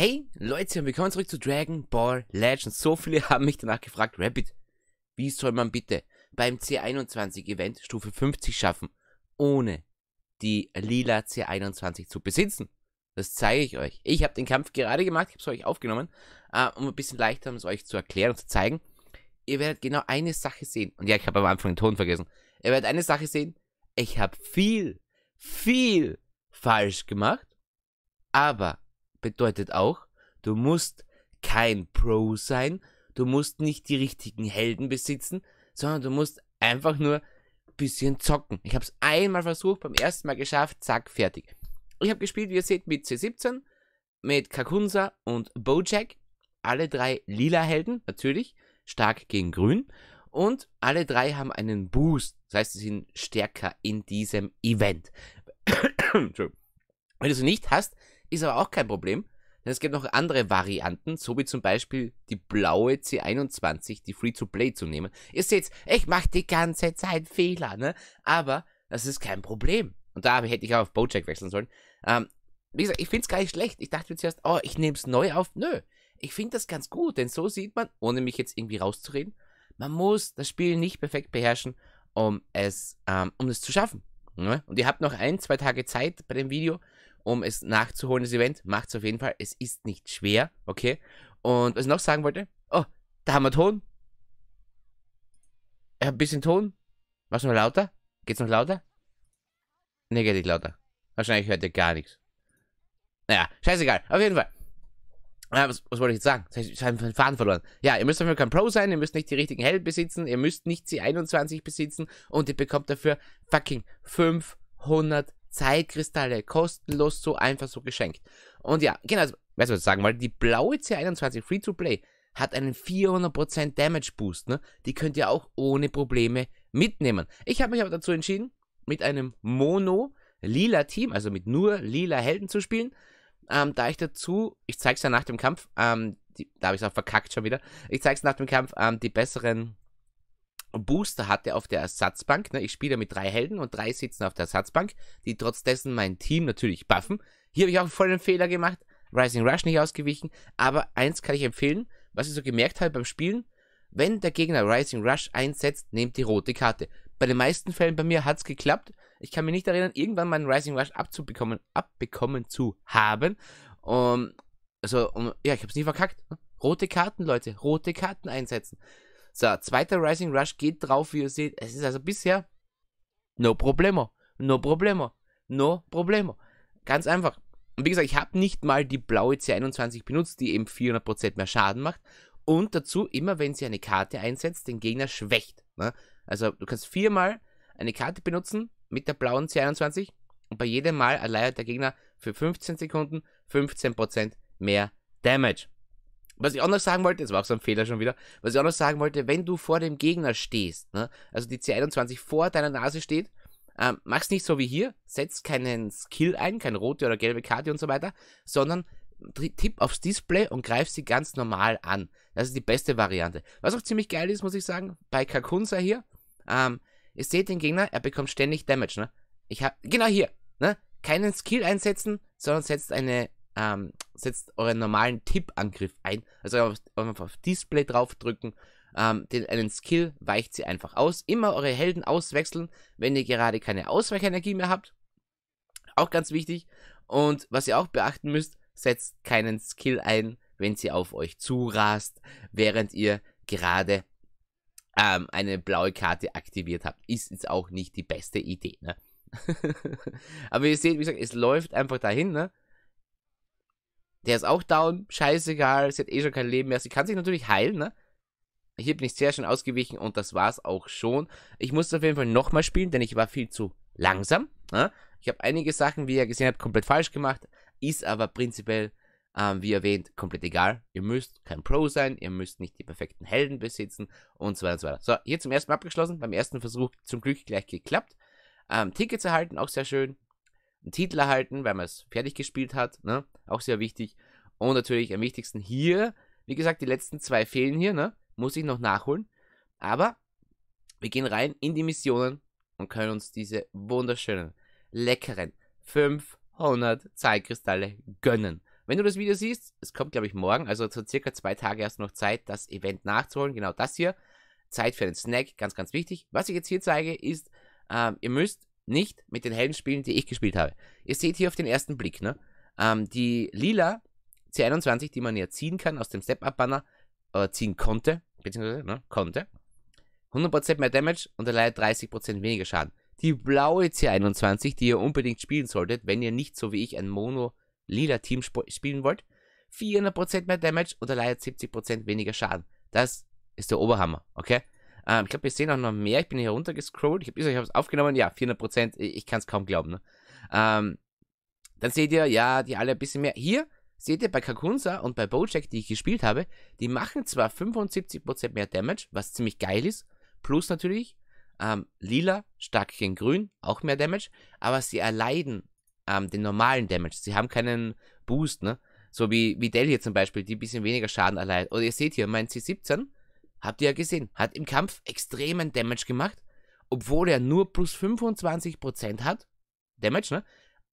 Hey Leute, willkommen zurück zu Dragon Ball Legends. So viele haben mich danach gefragt, Rabbit, wie soll man bitte beim C21 Event Stufe 50 schaffen, ohne die lila C21 zu besitzen? Das zeige ich euch. Ich habe den Kampf gerade gemacht, ich habe es euch aufgenommen, äh, um ein bisschen leichter um es euch zu erklären und zu zeigen. Ihr werdet genau eine Sache sehen. Und ja, ich habe am Anfang den Ton vergessen. Ihr werdet eine Sache sehen. Ich habe viel, viel falsch gemacht. Aber bedeutet auch, du musst kein Pro sein, du musst nicht die richtigen Helden besitzen, sondern du musst einfach nur ein bisschen zocken. Ich habe es einmal versucht, beim ersten Mal geschafft, zack, fertig. Ich habe gespielt, wie ihr seht, mit C17, mit Kakunsa und Bojack. Alle drei lila Helden, natürlich, stark gegen grün. Und alle drei haben einen Boost, das heißt, sie sind stärker in diesem Event. Wenn du es nicht hast, ist aber auch kein Problem, denn es gibt noch andere Varianten, so wie zum Beispiel die blaue C21, die Free-to-Play zu nehmen. Ihr seht, ich mache die ganze Zeit Fehler, ne? Aber das ist kein Problem. Und da hätte ich auch auf Bojack wechseln sollen. Ähm, wie gesagt, ich finde es gar nicht schlecht. Ich dachte mir zuerst, oh, ich nehme es neu auf. Nö, ich finde das ganz gut, denn so sieht man, ohne mich jetzt irgendwie rauszureden, man muss das Spiel nicht perfekt beherrschen, um es, ähm, um es zu schaffen. Ne? Und ihr habt noch ein, zwei Tage Zeit bei dem Video um es nachzuholen, das Event. Macht es auf jeden Fall. Es ist nicht schwer, okay? Und was ich noch sagen wollte, oh, da haben wir Ton. ein bisschen Ton. Was noch lauter? Geht's noch lauter? Ne, geht nicht lauter. Wahrscheinlich hört ihr gar nichts. Naja, scheißegal. Auf jeden Fall. Ah, was, was, wollte ich jetzt sagen? Ich habe den Faden verloren. Ja, ihr müsst dafür kein Pro sein, ihr müsst nicht die richtigen Helden besitzen, ihr müsst nicht C21 besitzen und ihr bekommt dafür fucking 500 Zeitkristalle kostenlos so einfach so geschenkt. Und ja, genau, also, weißt du, was ich sagen wollte? Die blaue C21 Free to Play hat einen 400% Damage Boost, ne? Die könnt ihr auch ohne Probleme mitnehmen. Ich habe mich aber dazu entschieden, mit einem Mono lila Team, also mit nur lila Helden zu spielen. Ähm, da ich dazu, ich zeig's ja nach dem Kampf, ähm, die, da habe ich es auch verkackt schon wieder. Ich zeig's nach dem Kampf, ähm, die besseren Booster hatte auf der Ersatzbank. Ne? Ich spiele mit drei Helden und drei sitzen auf der Ersatzbank, die trotz dessen mein Team natürlich buffen. Hier habe ich auch voll einen Fehler gemacht. Rising Rush nicht ausgewichen. Aber eins kann ich empfehlen, was ich so gemerkt habe beim Spielen. Wenn der Gegner Rising Rush einsetzt, nehmt die rote Karte. Bei den meisten Fällen bei mir hat es geklappt. Ich kann mich nicht erinnern, irgendwann mal einen Rising Rush abzubekommen, abbekommen zu haben. Um, also, um, ja, ich habe es nie verkackt. Rote Karten, Leute, rote Karten einsetzen. So, zweiter Rising Rush geht drauf, wie ihr seht. Es ist also bisher no problemo, no problemo, no problemo. Ganz einfach. Und wie gesagt, ich habe nicht mal die blaue C21 benutzt, die eben 400% mehr Schaden macht. Und dazu, immer wenn sie eine Karte einsetzt, den Gegner schwächt. Ne? Also du kannst viermal eine Karte benutzen mit der blauen C21 und bei jedem Mal erleidet der Gegner für 15 Sekunden 15% mehr Damage. Was ich auch noch sagen wollte, das war auch so ein Fehler schon wieder, was ich auch noch sagen wollte, wenn du vor dem Gegner stehst, ne, also die C21 vor deiner Nase steht, ähm, mach's nicht so wie hier, setz keinen Skill ein, keine rote oder gelbe Karte und so weiter, sondern tipp aufs Display und greif sie ganz normal an. Das ist die beste Variante. Was auch ziemlich geil ist, muss ich sagen, bei Kakunsa hier, ähm, ihr seht den Gegner, er bekommt ständig Damage, ne? Ich hab, genau hier, ne? Keinen Skill einsetzen, sondern setzt eine, ähm, setzt euren normalen Tippangriff ein, also einfach auf, auf Display draufdrücken, ähm, den, einen Skill weicht sie einfach aus. Immer eure Helden auswechseln, wenn ihr gerade keine Ausweichenergie mehr habt. Auch ganz wichtig. Und was ihr auch beachten müsst, setzt keinen Skill ein, wenn sie auf euch zurast, während ihr gerade ähm, eine blaue Karte aktiviert habt. Ist jetzt auch nicht die beste Idee. Ne? Aber ihr seht, wie gesagt, es läuft einfach dahin. Ne? Der ist auch down, scheißegal, sie hat eh schon kein Leben mehr. Sie kann sich natürlich heilen, ne? Hier bin ich sehr schön ausgewichen und das war's auch schon. Ich musste auf jeden Fall nochmal spielen, denn ich war viel zu langsam. Ne? Ich habe einige Sachen, wie ihr gesehen habt, komplett falsch gemacht. Ist aber prinzipiell, ähm, wie erwähnt, komplett egal. Ihr müsst kein Pro sein, ihr müsst nicht die perfekten Helden besitzen und so weiter und so weiter. So, hier zum ersten Mal abgeschlossen. Beim ersten Versuch zum Glück gleich geklappt. Ähm, Tickets erhalten, auch sehr schön einen Titel erhalten, weil man es fertig gespielt hat. Ne? Auch sehr wichtig. Und natürlich am wichtigsten hier, wie gesagt, die letzten zwei fehlen hier, ne? Muss ich noch nachholen. Aber wir gehen rein in die Missionen und können uns diese wunderschönen, leckeren 500 Zeitkristalle gönnen. Wenn du das Video siehst, es kommt glaube ich morgen, also so circa zwei Tage hast du noch Zeit, das Event nachzuholen. Genau das hier. Zeit für einen Snack, ganz, ganz wichtig. Was ich jetzt hier zeige, ist, ähm, ihr müsst nicht mit den hellen Spielen, die ich gespielt habe. Ihr seht hier auf den ersten Blick, ne? Ähm, die lila C21, die man ja ziehen kann aus dem Step-Up-Banner, äh, ziehen konnte, beziehungsweise, ne, konnte. 100% mehr Damage und erleidet 30% weniger Schaden. Die blaue C21, die ihr unbedingt spielen solltet, wenn ihr nicht so wie ich ein Mono-Lila-Team sp spielen wollt, 400% mehr Damage und erleidet 70% weniger Schaden. Das ist der Oberhammer, okay? Ähm, ich glaube, wir sehen auch noch mehr. Ich bin hier runtergescrollt. Ich habe es aufgenommen. Ja, 400 Prozent. Ich kann es kaum glauben. Ne? Ähm, dann seht ihr, ja, die alle ein bisschen mehr. Hier seht ihr bei Kakunsa und bei Bojack, die ich gespielt habe, die machen zwar 75% mehr Damage, was ziemlich geil ist. Plus natürlich ähm, lila stark gegen grün, auch mehr Damage. Aber sie erleiden ähm, den normalen Damage. Sie haben keinen Boost, ne? So wie, wie Del hier zum Beispiel, die ein bisschen weniger Schaden erleidet. Oder ihr seht hier, mein C17 Habt ihr ja gesehen, hat im Kampf extremen Damage gemacht, obwohl er nur plus 25% hat. Damage, ne?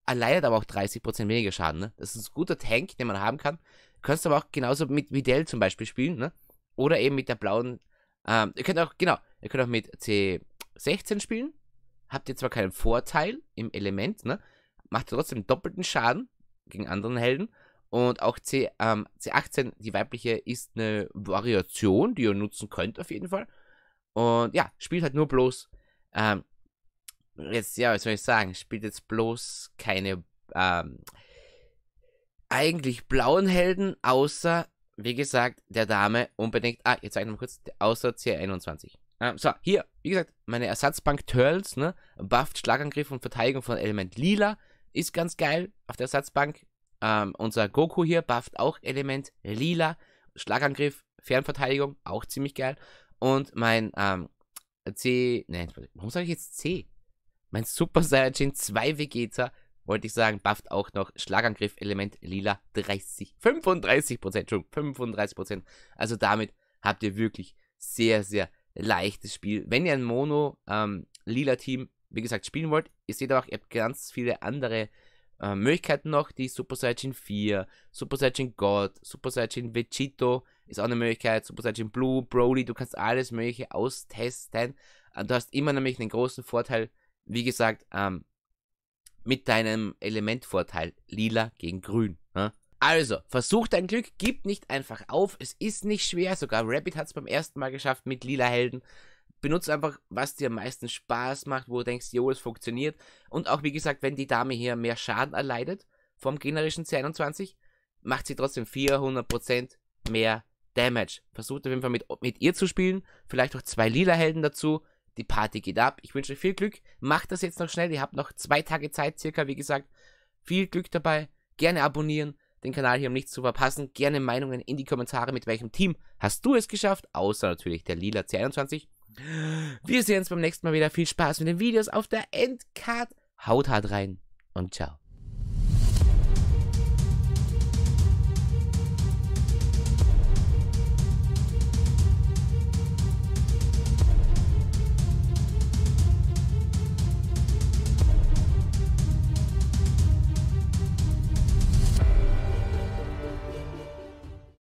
Allein hat aber auch 30% weniger Schaden, ne? Das ist ein guter Tank, den man haben kann. Könntest aber auch genauso mit Videl zum Beispiel spielen, ne? Oder eben mit der blauen. Ähm, ihr könnt auch, genau, ihr könnt auch mit C16 spielen. Habt ihr zwar keinen Vorteil im Element, ne? Macht trotzdem doppelten Schaden gegen anderen Helden und auch C, ähm, C18, die weibliche, ist eine Variation, die ihr nutzen könnt auf jeden Fall. Und ja, spielt halt nur bloß, ähm, jetzt, ja, was soll ich sagen, spielt jetzt bloß keine, ähm, eigentlich blauen Helden, außer, wie gesagt, der Dame unbedingt, ah, jetzt zeige ich nochmal kurz, außer C21. Ähm, so, hier, wie gesagt, meine Ersatzbank Turls, ne, bufft Schlagangriff und Verteidigung von Element Lila, ist ganz geil auf der Ersatzbank, ähm, unser Goku hier bufft auch Element Lila, Schlagangriff, Fernverteidigung, auch ziemlich geil. Und mein ähm, C, nein, warum sage ich jetzt C? Mein Super Saiyajin 2 Vegeta, wollte ich sagen, bufft auch noch Schlagangriff, Element Lila 30, 35 Prozent, schon 35 Prozent. Also damit habt ihr wirklich sehr, sehr leichtes Spiel. Wenn ihr ein Mono ähm, Lila Team, wie gesagt, spielen wollt, ihr seht auch, ihr habt ganz viele andere äh, Möglichkeiten noch, die Super Saiyan 4, Super Saiyan God, Super Saiyan Vegito ist auch eine Möglichkeit, Super Saiyan Blue, Broly, du kannst alles Mögliche austesten. Äh, du hast immer nämlich einen großen Vorteil, wie gesagt, ähm, mit deinem Elementvorteil, lila gegen grün. Ne? Also, versuch dein Glück, gib nicht einfach auf, es ist nicht schwer, sogar Rabbit hat es beim ersten Mal geschafft mit lila Helden benutzt einfach, was dir am meisten Spaß macht, wo du denkst, jo, es funktioniert. Und auch, wie gesagt, wenn die Dame hier mehr Schaden erleidet vom generischen C21, macht sie trotzdem 400% mehr Damage. Versucht auf jeden Fall mit, mit ihr zu spielen. Vielleicht auch zwei lila Helden dazu. Die Party geht ab. Ich wünsche euch viel Glück. Macht das jetzt noch schnell. Ihr habt noch zwei Tage Zeit circa, wie gesagt. Viel Glück dabei. Gerne abonnieren, den Kanal hier, um nichts zu verpassen. Gerne Meinungen in die Kommentare, mit welchem Team hast du es geschafft. Außer natürlich der lila C21. Wir sehen uns beim nächsten Mal wieder. Viel Spaß mit den Videos auf der Endcard. Haut hart rein und ciao.